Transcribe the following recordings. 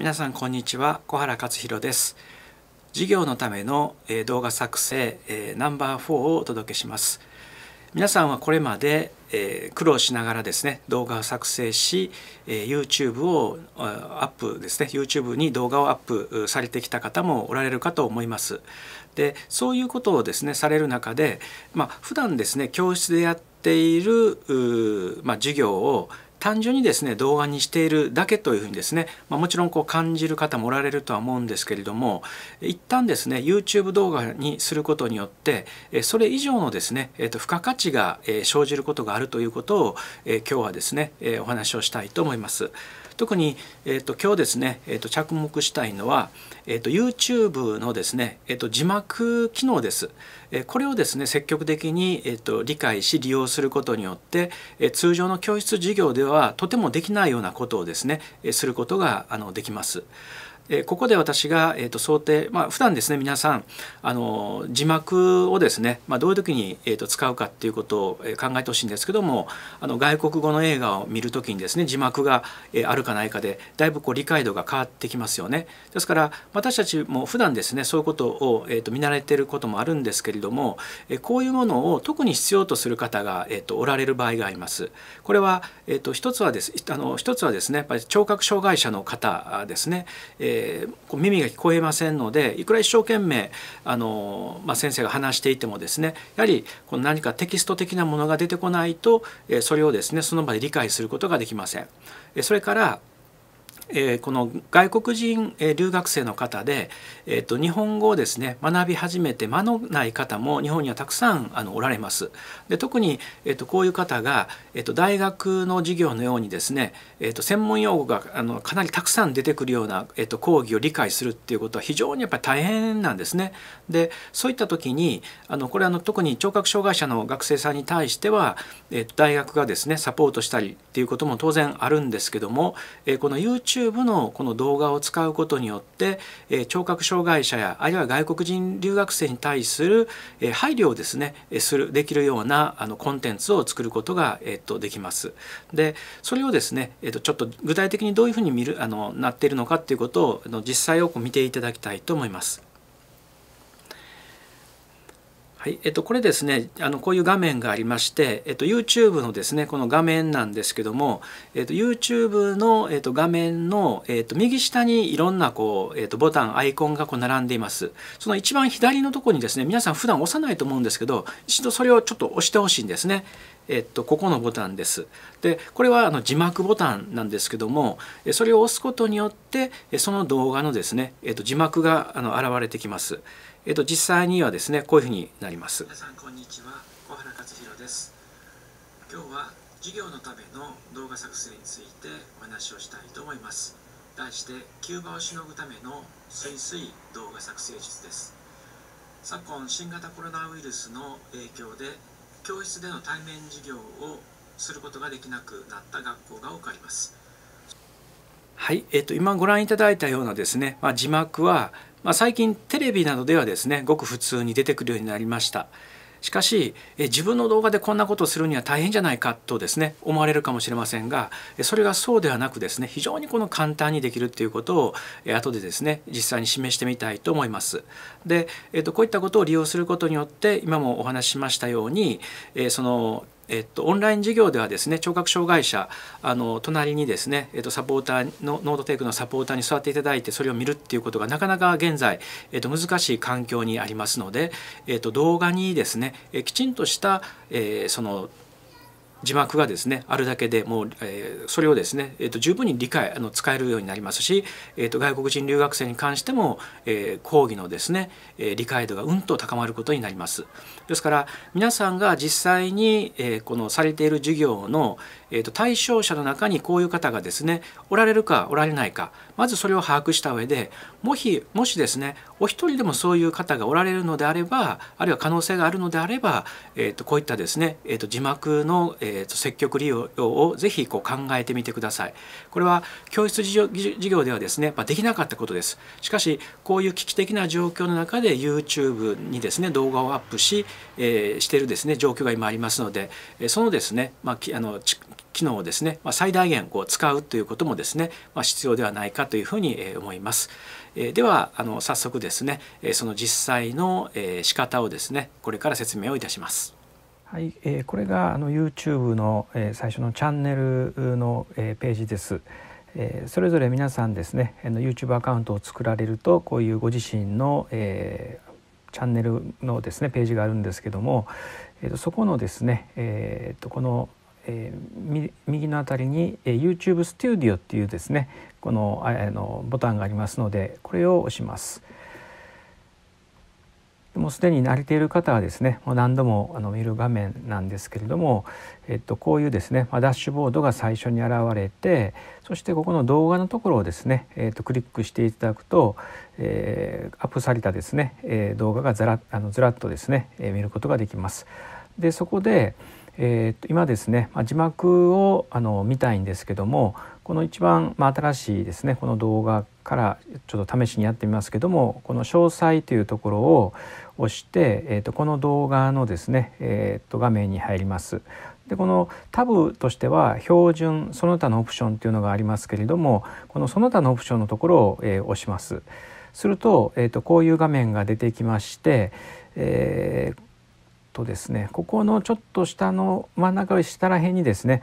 皆さんこんにちは小原克弘です授業のための動画作成ナンバー4をお届けします皆さんはこれまで苦労しながらですね動画を作成し YouTube をアップですね YouTube に動画をアップされてきた方もおられるかと思いますでそういうことをですねされる中でまあ普段ですね教室でやっているまあ、授業を単純にですね動画にしているだけというふうにですね、まあ、もちろんこう感じる方もおられるとは思うんですけれども一旦ですね YouTube 動画にすることによってそれ以上のですね、えー、と付加価値が生じることがあるということを、えー、今日はですね、えー、お話をしたいと思います。特に、えーと、今日ですね、えーと、着目したいのは、えーと、と YouTube のですね、えー、と字幕機能です、えー、これをですね積極的に、えー、と理解し利用することによって、えー、通常の教室授業でははとてもできないようなことをですねすることがあのできます。でここで私が、えーと、想定、まあ普段ですね皆さんあの字幕をですね、まあ、どういう時に、えーと、使うかっていうことを考えてほしいんですけどもあの外国語の映画を見る時にですね字幕が、えあるかないかでだいぶこう理解度が変わってきますよね。ですから私たちも普段ですねそういうことを、えーと、見慣れていることもあるんですけれども、えこういうものを特に必要とする方が、えー、とおられる場合があります。これは、えー、と一つはですあの一つはですねやっぱり聴覚障害者の方ですね、えーえ耳が聞こえませんのでいくら一生懸命あの、まあ、先生が話していてもですねやはりこの何かテキスト的なものが出てこないと、えそれをですねその場で理解することができません。それからえー、この外国人、えー、留学生の方で、えーと、日本語をですね学び始めて間のない方も日本にはたくさんあのおられます。で特に、えーと、こういう方が、えーと、大学の授業のようにですね、えー、と専門用語があのかなりたくさん出てくるような、えー、と講義を理解するっていうことは非常にやっぱり大変なんですね。でそういった時にあのこれあの特に聴覚障害者の学生さんに対しては、えー、大学がですねサポートしたりっていうことも当然あるんですけども、えー、この YouTube YouTube のこの動画を使うことによって、え聴覚障害者やあるいは外国人留学生に対する、え配慮をですねするできるようなあのコンテンツを作ることが、えっと、できます。でそれをですね、えっと、ちょっと具体的にどういうふうに見るあのなっているのかっていうことをあの実際をこう見ていただきたいと思います。はい、えっと、これですね、あの、こういう画面がありまして、えっと、YouTube のですね、この画面なんですけども、えっと、YouTube の、えっと、画面の、えっと、右下にいろんな、こう、えっと、ボタン、アイコンがこう並んでいます。その一番左のとこにですね、皆さん普段押さないと思うんですけど、一度それをちょっと押してほしいんですね。えっと、ここのボタンです。で、これはあの字幕ボタンなんですけども、それを押すことによって、その動画のですね、えっと、字幕があの現れてきます。えっと、実際にはですねこういうふうになります。皆さんこんにちは小原克弘です今日は授業のための動画作成についてお話をしたいと思います。題してキューバをしのぐためのすいすい動画作成術です。昨今新型コロナウイルスの影響で教室での対面授業をすることができなくなった学校が多くあります。はい、えっと、今ご覧いただいたようなですね、まあ、字幕はまあ、最近テレビなどではですねごく普通に出てくるようになりましたしかしえ自分の動画でこんなことをするには大変じゃないかとですね思われるかもしれませんがそれがそうではなくですね非常にこの簡単にできるっていうことを後でですね実際に示してみたいと思います。で、えっと、こういったことを利用することによって今もお話ししましたようにえそのえっと、オンライン授業ではですね聴覚障害者あの隣にですね、えっと、サポーターのノートテイクのサポーターに座っていただいてそれを見るっていうことがなかなか現在、えっと、難しい環境にありますので、えっと、動画にですね、えきちんとした、えー、その字幕がですねあるだけでもう、えー、それをですね、えーと、十分に理解あの使えるようになりますし、えーと、と外国人留学生に関しても、えー、講義のですね、えー、理解度がうんと高まることになります。ですから皆さんが実際に、えー、このされている授業の、えー、と対象者の中にこういう方がですねおられるかおられないかまずそれを把握した上でもしもしですねお一人でもそういう方がおられるのであればあるいは可能性があるのであれば、えー、とこういったですね、えー、と字幕の、えー、と積極利用をぜひこう考えてみてください。これは教室事業ではですね、まあ、できなかったことです。しかしこういう危機的な状況の中で YouTube にですね動画をアップし、えー、しているですね状況が今ありますので、そのですね、まあ、あの機能をですね、まあ、最大限こう使うということもですね、まあ、必要ではないかというふうに思います。えではあの早速ですねその実際の仕方をですねこれから説明をいたします。はい、えこれがあの YouTube の、え最初のチャンネルの、えページです。えそれぞれ皆さんですね、あの YouTube アカウントを作られるとこういうご自身の、えチャンネルのですねページがあるんですけども、えー、とそこのですね、えー、とこのえー、右の辺りに、えー、YouTube Studio っていうですねこのあのボタンがありますのでこれを押します。もうすでに慣れている方はですねもう何度もあの見る画面なんですけれども、えっと、こういうですね、まあ、ダッシュボードが最初に現れてそしてここの動画のところをですね、えっと、クリックしていただくと、えー、アップされたですね、えー、動画がずらあのずらっとですね、えー、見ることができます。でそこで、えー、今ですね、ま字幕をあの見たいんですけどもこの一番、まあ、新しいですねこの動画からちょっと試しにやってみますけどもこの「詳細」というところを押して、えーと、とこの動画のですね、えーと、と画面に入ります。でこのタブとしては標準その他のオプションというのがありますけれどもこのその他のオプションのところを、えー、押します。すると,、えーとこういう画面が出てきまして、えーとですねここのちょっと下の真ん中下ら辺にですね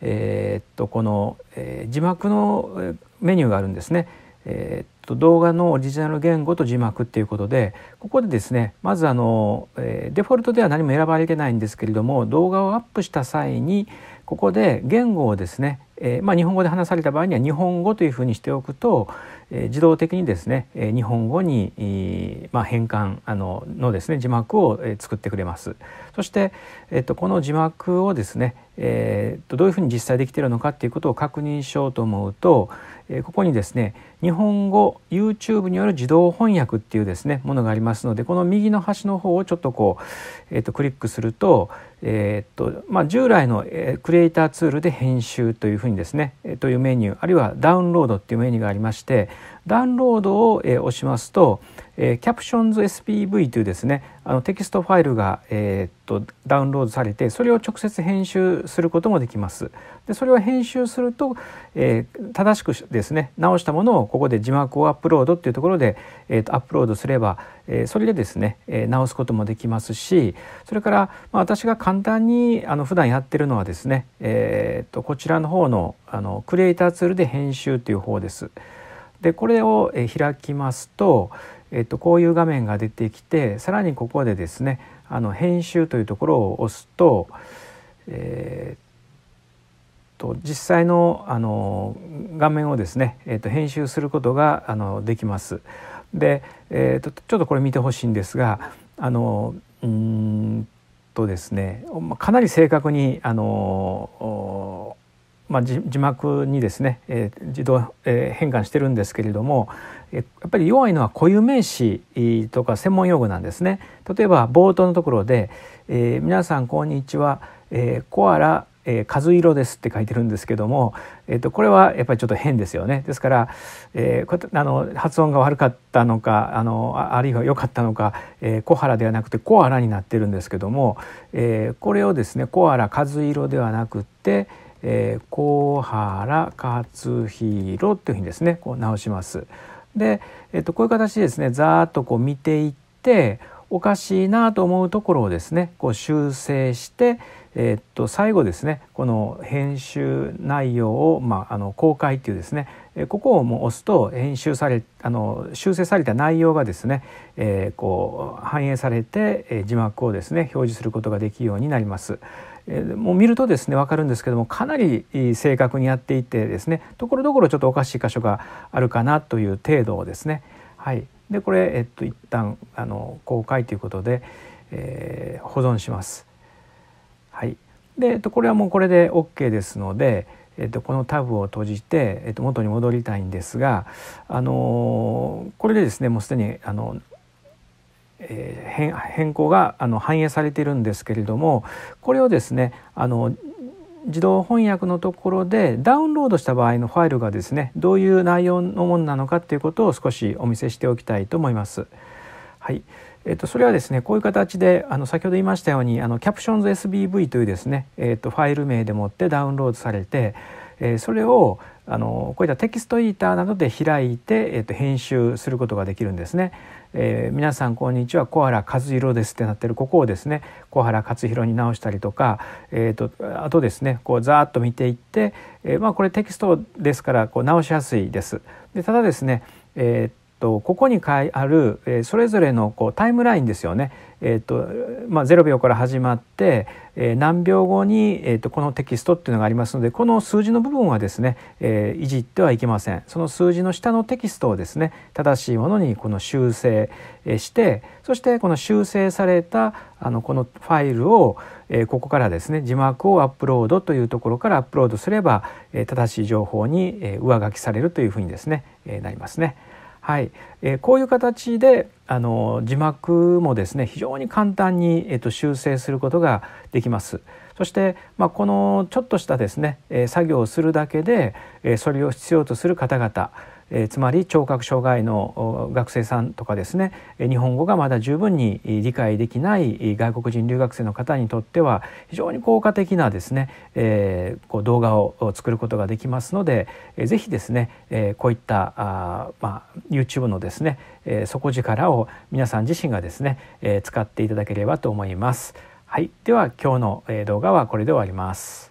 えー、っとこの、えー、字幕のメニューがあるんですね。えー、っと動画のオリジナル言語と字幕っていうことでここでですねまずあの、えー、デフォルトでは何も選ばれてないんですけれども動画をアップした際にここで言語をですね、えーまあ、日本語で話された場合には日本語というふうにしておくと自動的にですね日本語に、まあ、変換あののですね字幕を作ってくれますそして、えっと、この字幕をですね、えっと、どういうふうに実際できているのかっていうことを確認しようと思うとここにですね日本語 YouTube による自動翻訳っていうですねものがありますのでこの右の端の方をちょっとこう、えっと、クリックすると,、えっとまあ、従来のクリエイターツールで編集というふうにですねというメニューあるいはダウンロードっていうメニューがありましてダウンロードを、えー、押しますと、えー、CaptionsSPV というですねあのテキストファイルが、えー、っとダウンロードされてそれを直接編集することもできます。でそれを編集すると、えー、正しくですね直したものをここで字幕をアップロードっていうところで、えー、とアップロードすれば、えー、それでですね、え直すこともできますしそれから、まあ、私が簡単にあの普段やってるのはですね、えー、とこちらの方のあのクリエイターツールで編集という方です。でこれを開きますと、えっと、こういう画面が出てきてさらにここでですねあの編集というところを押すと,、えー、と実際のあの画面をですね、えっと、編集することがあのできます。で、えっとちょっとこれ見てほしいんですがあのうんとですねかなり正確にあのまあ、字幕にですね、えー、自動、えー、変換してるんですけれども、えー、やっぱり弱いのは固有名詞とか専門用語なんですね。例えば冒頭のところで「えー、皆さんこんにちは、えー、コアラ、えー、イ色です」って書いてるんですけども、えー、とこれはやっぱりちょっと変ですよね。ですから、えー、あの発音が悪かったのかあのあるいは良かったのか、えー、コハラではなくてコアラになってるんですけども、えー、これをですね「コアラカイ色」ではなくて「えー、小原勝弘というふうにですねこう直します。で、えー、とこういう形でですねざーっとこう見ていっておかしいなと思うところをですねこう修正して、えー、と最後ですねこの編集内容を、まあ、あの公開っていうですねここをもう押すと編集されあの修正された内容がですね、えー、こう反映されて字幕をですね表示することができるようになります。もう見るとですね分かるんですけどもかなり正確にやっていてですねところどころちょっとおかしい箇所があるかなという程度をですねはいでこれ、えっと、一旦あの公開ということで、えー、保存します。はい、で、えっと、これはもうこれで OK ですので、えっと、このタブを閉じて、えっと、元に戻りたいんですが、あのこれでですねもうすでにあのえー、変更があの反映されているんですけれどもこれをですねあの自動翻訳のところでダウンロードした場合のファイルがですねどういう内容のものなのかということを少しお見せしておきたいと思います。はいえっと、それはですねこういう形であの先ほど言いましたようにあの Captions SBV というですね、えっと、ファイル名でもってダウンロードされてえそれをあのこういったテキストイーターなどで開いて、えー、と編集することができるんですね。えー、皆さんこんにちは小原和弘ですってなってるここをですね小原克弘に直したりとか、えーと、とあとですねこうざーっと見ていって、えー、まあこれテキストですからこう直しやすいです。でただですね、えーとここにある、えそれぞれのこうタイムラインですよね、えーとまあ、0秒から始まって、え何秒後に、えー、とこのテキストっていうのがありますのでこの数字の部分はですね、えいじってはいけませんその数字の下のテキストをですね正しいものにこの修正してそしてこの修正されたあのこのファイルを、えここからですね字幕をアップロードというところからアップロードすれば、え正しい情報に、え上書きされるというふうにですね、えなりますね。はい、えー、こういう形であの字幕もですね非常に簡単に、えーと、と修正することができます。そして、まあ、このちょっとしたですね、えー、作業をするだけで、えー、それを必要とする方々えー、つまり聴覚障害の学生さんとかですね日本語がまだ十分に理解できない外国人留学生の方にとっては非常に効果的なですね、えー、こう動画を作ることができますので、えー、ぜひですね、えー、こういったあ、まあ、YouTube のですね、えー、底力を皆さん自身がですね、えー、使っていただければと思います。はい、では今日の動画はこれで終わります。